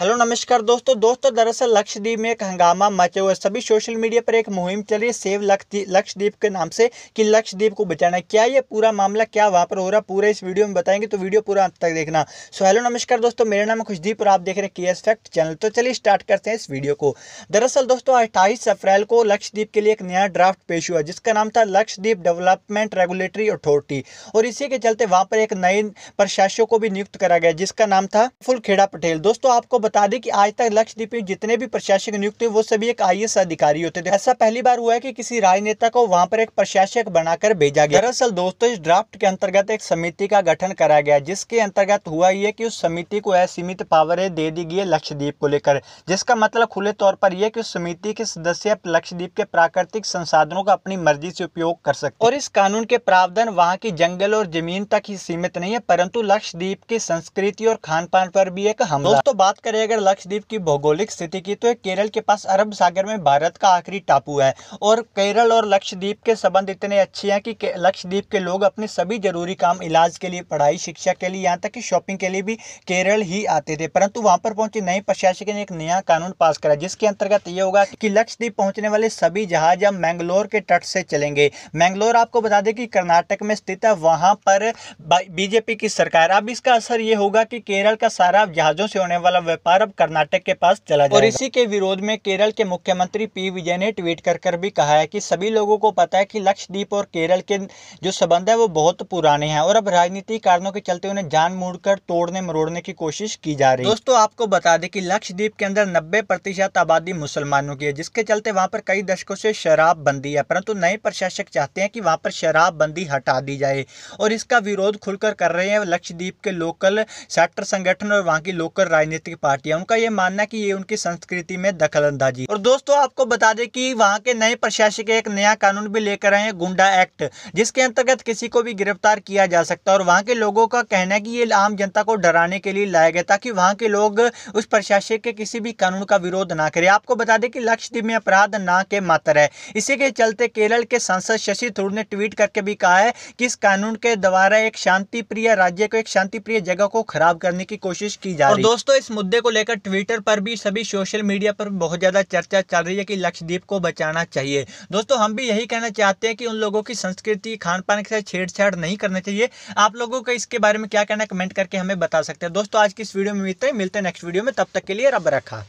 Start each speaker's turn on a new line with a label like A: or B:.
A: hello नमस्कार दोस्तों दोस्तों दरअसल लक्षद्वीप में एक हंगामा मचे हुआ सभी सोशल मीडिया पर एक मुहिम चल रही है सेव लक्षद्वीप के नाम से कि लक्षद्वीप को बचाना क्या ये पूरा मामला क्या वहाँ पर हो रहा है पूरा इस वीडियो में बताएंगे तो वीडियो पूरा अंत तक देखना सो हेलो नमस्कार दोस्तों मेरा नाम खुशदीप और आप देख रहे हैं के एस फैक्ट चैनल तो चलिए स्टार्ट करते हैं इस वीडियो को दरअसल दोस्तों अट्ठाईस अप्रैल को लक्षद्वीप के लिए एक नया ड्राफ्ट पेश हुआ जिसका नाम था लक्षद्वीप डेवलपमेंट रेगुलेटरी अथॉरिटी और इसी के चलते वहाँ पर एक नए प्रशासकों को भी नियुक्त करा गया जिसका नाम था फुलखेड़ा पटेल दोस्तों आपको बता दें कि आज तक लक्षद्वीप में जितने भी प्रशासक नियुक्त हुए वो सभी एक आई अधिकारी होते थे ऐसा पहली बार हुआ है कि किसी राजनेता को वहाँ पर एक प्रशासक बनाकर भेजा गया दरअसल दोस्तों इस ड्राफ्ट के अंतर्गत एक समिति का गठन कराया गया जिसके अंतर्गत हुआ यह कि उस समिति को असीमित पावरें दे दी गई लक्षद्वीप को लेकर जिसका मतलब खुले तौर पर यह कि उस समिति के सदस्य लक्षद्वीप के प्राकृतिक संसाधनों का अपनी मर्जी से उपयोग कर सकते और इस कानून के प्रावधान वहाँ की जंगल और जमीन तक ही सीमित नहीं है परंतु लक्षद्वीप की संस्कृति और खान पान पर भी एक हम दोस्तों बात करें रही अगर लक्षद्वीप की भौगोलिक स्थिति की तो केरल के पास अरब सागर में भारत का आखिरी टापू है और केरल और लक्षद्वीप के संबंध इतने अच्छे हैं कि लक्षद्वीप के लोग अपने सभी जरूरी काम इलाज के लिए पढ़ाई शिक्षा के लिए यहाँ तक कि शॉपिंग के लिए भी केरल ही आते थे परंतु वहाँ पर पहुंचे नए प्रशासक ने एक नया कानून पास करा जिसके अंतर्गत ये होगा कि लक्षद्वीप पहुंचने वाले सभी जहाज अब मैंगलोर के तट से चलेंगे मैंगलोर आपको बता दें कि कर्नाटक में स्थित है वहाँ पर बीजेपी की सरकार अब इसका असर ये होगा कि केरल का सारा जहाज़ों से होने वाला व्यापार व्यापार अब कर्नाटक के पास चला जाएगा और इसी के विरोध में केरल के मुख्यमंत्री पी विजय ने ट्वीट कर कर भी कहा है कि सभी लोगों को पता है कि लक्षद्वीप और केरल के जो संबंध है वो बहुत पुराने हैं और अब राजनीतिक कारणों के चलते उन्हें जानबूझ कर तोड़ने मरोड़ने की कोशिश की जा रही है दोस्तों आपको बता दें कि लक्षद्वीप के अंदर नब्बे आबादी मुसलमानों की है जिसके चलते वहाँ पर कई दशकों से शराब बंदी है परंतु नए प्रशासक चाहते हैं कि वहाँ पर शराब बंदी हटा दी जाए और इसका विरोध खुलकर कर रहे हैं लक्षद्वीप के लोकल सेक्टर संगठन और वहाँ की लोकल राजनीतिक पार्टी भाटिया उनका ये मानना है कि ये उनकी संस्कृति में दखल अंदाजी और दोस्तों आपको बता दें कि वहाँ के नए प्रशासक एक नया कानून भी लेकर आए गुंडा एक्ट जिसके अंतर्गत किसी को भी गिरफ्तार किया जा सकता है और वहाँ के लोगों का कहना है कि ये आम जनता को डराने के लिए लाया गया ताकि वहाँ के लोग उस प्रशासक के किसी भी कानून का विरोध ना करे आपको बता दें कि लक्षद्वीप में अपराध ना के मात्र है इसी के चलते केरल के सांसद शशि थरूर ने ट्वीट करके भी कहा है कि इस कानून के द्वारा एक शांति प्रिय राज्य को एक शांति प्रिय जगह को खराब करने की कोशिश की जा रही है दोस्तों इस मुद्दे को लेकर ट्विटर पर भी सभी सोशल मीडिया पर बहुत ज़्यादा चर्चा चल रही है कि लक्षद्वीप को बचाना चाहिए दोस्तों हम भी यही कहना चाहते हैं कि उन लोगों की संस्कृति खान पान के साथ छेड़छाड़ नहीं करना चाहिए आप लोगों का इसके बारे में क्या कहना कमेंट करके हमें बता सकते हैं दोस्तों आज की इस वीडियो में मिलते हैं मिलते हैं नेक्स्ट वीडियो में तब तक के लिए रब रखा